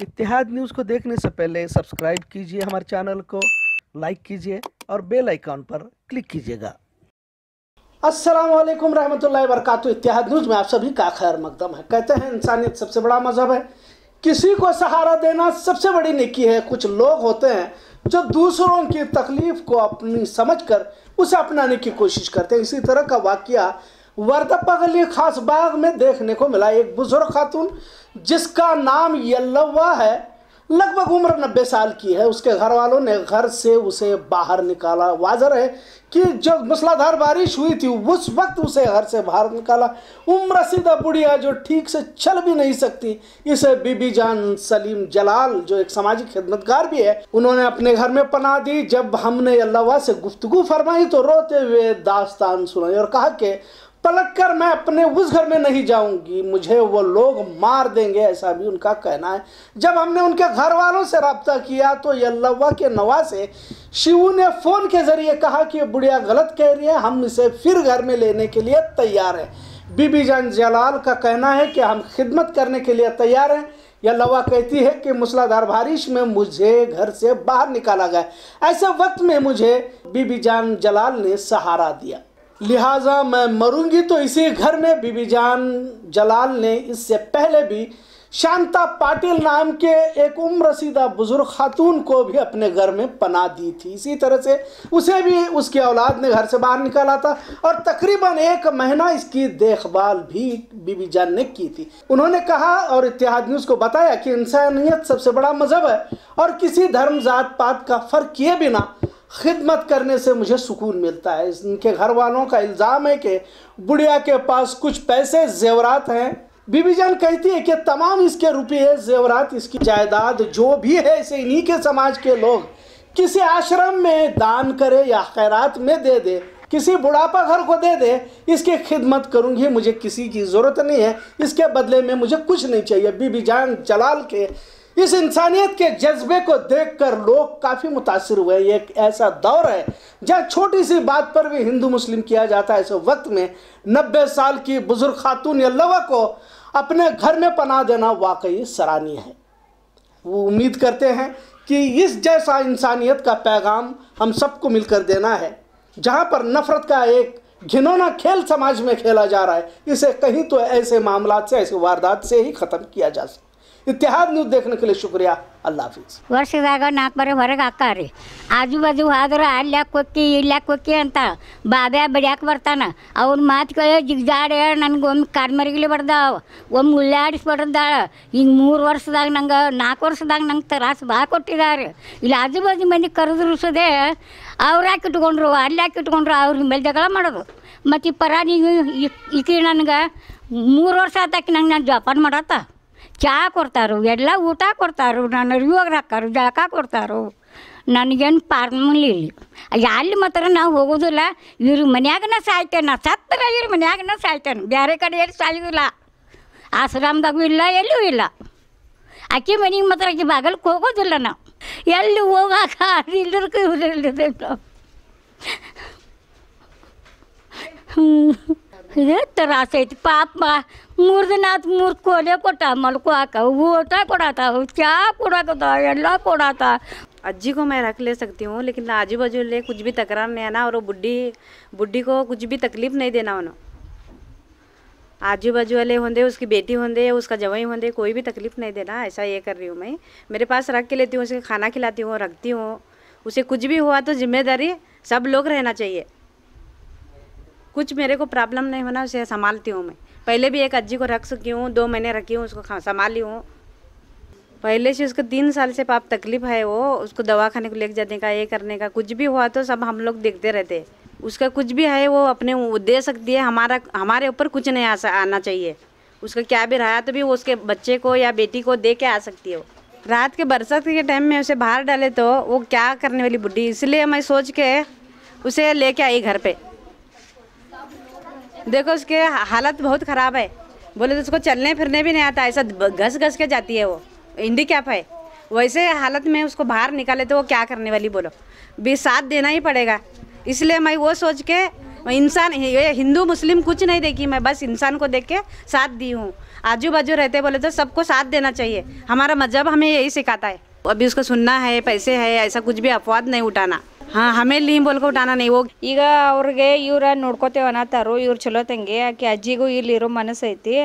इतिहाद news को देखने से पहले सब्सक्राइब कीजिए हमारे चैनल को लाइक कीजिए और बेल आइकॉन पर क्लिक कीजिएगा अस्सलाम वालेकुम रहमतुल्लाहि वरकत इतिहाद न्यूज़ में आप सभी का खैर मकदम है कहते हैं इंसानियत सबसे बड़ा मज़हब है किसी को सहारा देना सबसे बड़ी निकी है कुछ लोग होते हैं जो दूसरों की तकलीफ़ को अपनी समझ कर उसे अपनाने की कोशिश करते हैं इसी तरह का वाक़ वर्दपा खास बाग में देखने को मिला एक बुजुर्ग खातून जिसका नाम यल्लवा है लगभग उम्र नब्बे साल की है उसके घर वालों ने घर से उसे बाहर निकाला वाजर है कि जब मूसलाधार बारिश हुई थी उस वक्त उसे घर से बाहर निकाला उम्र सीधा बुढ़िया जो ठीक से चल भी नहीं सकती इसे बीबी जान सलीम जलाल जो एक सामाजिक खिदमतगार भी है उन्होंने अपने घर में पना दी जब हमने अल्लाह से गुफ्तगु फरमाई तो रोते हुए दास्तान सुनाई और कहा कि पलट कर मैं अपने उस घर में नहीं जाऊंगी मुझे वो लोग मार देंगे ऐसा भी उनका कहना है जब हमने उनके घर वालों से रबता किया तो यल्लवा के नवा से शिव ने फ़ोन के ज़रिए कहा कि ये बुढ़िया गलत कह रही है हम इसे फिर घर में लेने के लिए तैयार हैं बीबी जान जलाल का कहना है कि हम खिदमत करने के लिए तैयार हैं या लवा कहती है कि मूसलाधार बारिश में मुझे घर से बाहर निकाला गया ऐसे वक्त में मुझे बीबी जान जलाल ने सहारा दिया लिहाजा मैं मरूंगी तो इसी घर में बीबी जान जलाल ने इससे पहले भी शांता पाटिल नाम के एक उम्र सीधा बुज़ुर्ग खातून को भी अपने घर में पना दी थी इसी तरह से उसे भी उसकी औलाद ने घर से बाहर निकाला था और तकरीबन एक महीना इसकी देखभाल भी बीबी जान ने की थी उन्होंने कहा और इतिहाद न्यूज़ को बताया कि इंसानियत सबसे बड़ा मज़हब है और किसी धर्म जात पात का फ़र्क किए बिना खिदमत करने से मुझे सुकून मिलता है इनके घर वालों का इल्ज़ाम है कि बुढ़िया के पास कुछ पैसे जेवरात हैं बीबी जान कहती है कि तमाम इसके रुपये जेवरात इसकी जायदाद जो भी है इसे इन्हीं के समाज के लोग किसी आश्रम में दान करे या खैरात में दे दे किसी बुढ़ापा घर को दे दे इसकी खिदमत करूंगी मुझे किसी की ज़रूरत नहीं है इसके बदले में मुझे कुछ नहीं चाहिए बीबी जान जलाल के इस इंसानियत के जज्बे को देखकर लोग काफ़ी मुतासर हुए ये एक ऐसा दौर है जहाँ छोटी सी बात पर भी हिंदू मुस्लिम किया जाता है ऐसे वक्त में नब्बे साल की बुजुर्ग खातून यल्लवा को अपने घर में पना देना वाकई सराहनीय है वो उम्मीद करते हैं कि इस जैसा इंसानियत का पैगाम हम सबको मिलकर देना है जहाँ पर नफ़रत का एक घिनौना खेल समाज में खेला जा रहा है इसे कहीं तो ऐसे मामला से ऐसे वारदात से ही ख़त्म किया जा सकता ಇತ್ತರದಿ ನೋಡಕ್ಕೆ ಲೇ ಶುಕ್ರಿಯ ಅಲ್ಲಾಹು ಫೀಜ್ ವರ್ಷದಾಗ ನಾಪರೆ ಹೊರಗೆ ಆಕತಾರಿ ಆಜುವಾದು ಹಾದ್ರ ಆಲ್ಯಕೊಕ್ಕಿ ಇಲ್ಯಕೊಕ್ಕಿ ಅಂತ ಬಾಬ್ಯಾ ಬಡ್ಯಾಕ್ ಬರ್ತಾನ ಔರ್ ಮಾತ್ ಕಳ ಜಿಗಜಾಡೆ ನಂಗ ಒಂ ಕಾರ್ಮರಿಗಲಿ ಬಡ್ದಾವ್ ಒಂ ಉಲ್ಲಾಡಿಸ್ ಬಡ್ರಂದಾ ಇಂಗ್ ಮೂರು ವರ್ಷದಾಗ ನಂಗ ನಾಲ್ಕು ವರ್ಷದಾಗ ನಂಗ್ ತರಾಸ ಬಾ ಕೊಟ್ಟಿದಾರಿ ಇಲಿ ಆಜುವಾದು ಮನಿ ಕರುದ್ರುಸದೆ ಔರ್ ಆಕಿಟ್ಕೊಂಡ್ರು ಆಲ್ಯಕೀಟ್ಕೊಂಡ್ರು ಔರ್ ಮಲ್ದಕಳ ಮಾಡೋದು ಮತಿ ಪರಾನಿ ಇಕಿ ನಂಗ ಮೂರು ವರ್ಷ ತಕ್ಕ ನಂಗ್ ಜವಾಬ್ ಮಾಡಾತ ಚಹಾ ಕೊಡ್ತಾರು ಎಲ್ಲ ಊಟ ಕೊಡ್ತಾರು ನನ್ನ ಇವಾಗ ಹಾಕಾರು ಜಳಕ ಕೊಡ್ತಾರು ನನಗೇನು ಪಾರ್ಮೂಲಿ ಇಲ್ಲ ಅಲ್ಲಿ ಮಾತ್ರ ನಾವು ಹೋಗೋದಿಲ್ಲ ಇವ್ರ ಮನ್ಯಾಗನ ಸಾಯ್ತೇನೆ ನಾ ಸತ್ತರ ಇವ್ರ ಮನ್ಯಾಗನ ಸಾಯ್ತೇನೆ ಬೇರೆ ಕಡೆ ಎಲ್ಲಿ ಸಾಯೋದಿಲ್ಲ ಆಶ್ರಮದಾಗೂ ಇಲ್ಲ ಎಲ್ಲೂ ಇಲ್ಲ ಆಕೆ ಮನೆಗೆ ಮಾತ್ರ ಆಕೆ ಬಾಗಲ್ಗೆ ಹೋಗೋದಿಲ್ಲ ನಾವು ಎಲ್ಲಿ ಹೋಗಾಕ ಇಲ್ಲದಕ್ಕೂ ಇವ್ರು ಹ್ಞೂ ತರಾಸೈತಿ ಪಾಪ ಮೂರು ದಿನ ಆತು ಮೂರು कोड़ा था क्या कोड़ा कोता ಚಾ ಕೊಡಾಕತ್ತ कोड़ा था अज्जी को मैं रख ले सकती हूँ लेकिन आजू बाजू ले कुछ भी तकरार नहीं आना और वो बुढ़ी बुढ़ी को कुछ भी तकलीफ नहीं देना उन्हें आजू बाजू वाले होंदे उसकी बेटी होंदे उसका जवाई होंदे कोई भी तकलीफ नहीं देना ऐसा ये कर रही हूँ मैं मेरे पास रख के लेती हूँ उसे खाना खिलाती हूँ रखती हूँ उसे कुछ भी हुआ तो जिम्मेदारी सब लोग रहना चाहिए कुछ मेरे को प्रॉब्लम नहीं होना उसे संभालती हूँ मैं पहले भी एक अज्जी को रख सकी हूँ दो महीने रखी हूँ उसको संभाली हूँ पहले से उसको तीन साल से पाप तकलीफ है वो उसको दवा खाने को लेकर जाने का ये करने का कुछ भी हुआ तो सब हम लोग देखते रहते उसका कुछ भी है वो अपने वो दे सकती है हमारा हमारे ऊपर कुछ नहीं आ, आना चाहिए उसका क्या भी रहा तो भी वो उसके बच्चे को या बेटी को दे के आ सकती है वो रात के बरसात के टाइम में उसे बाहर डाले तो वो क्या करने वाली बुढ़ी इसलिए मैं सोच के उसे लेके आई घर पर देखो उसके हालत बहुत ख़राब है बोले तो उसको चलने फिरने भी नहीं आता ऐसा घस घस के जाती है वो इंडी कैप है वैसे हालत में उसको बाहर निकाले तो वो क्या करने वाली बोलो भी साथ देना ही पड़ेगा इसलिए मैं वो सोच के इंसान ये हिंदू मुस्लिम कुछ नहीं देखी मैं बस इंसान को देख के साथ दी हूँ आजू बाजू रहते बोले तो सबको साथ देना चाहिए हमारा मजहब हमें यही सिखाता है अभी उसको सुनना है पैसे है ऐसा कुछ भी अपवाद नहीं उठाना ಹಾಂ ಆಮೇಲೆ ನೀ ಬಲ್ಕೊಟಾನ ನೀವು ಈಗ ಅವ್ರಿಗೆ ಇವ್ರ ನೋಡ್ಕೋತೇವ ಅನ್ನತ್ತಾರು ಇವ್ರು ಚಲೋ ತಂಗಿ ಆಕೆ ಅಜ್ಜಿಗೂ ಇಲ್ಲಿರೋ ಮನಸ್ಸೈತಿ